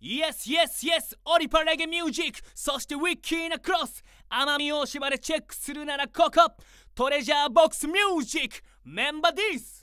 イエスイエスイエスオリパレゲミュージックそしてウィッキーなクロス奄美大島でチェックするならここトレジャーボックスミュージックメンバーディス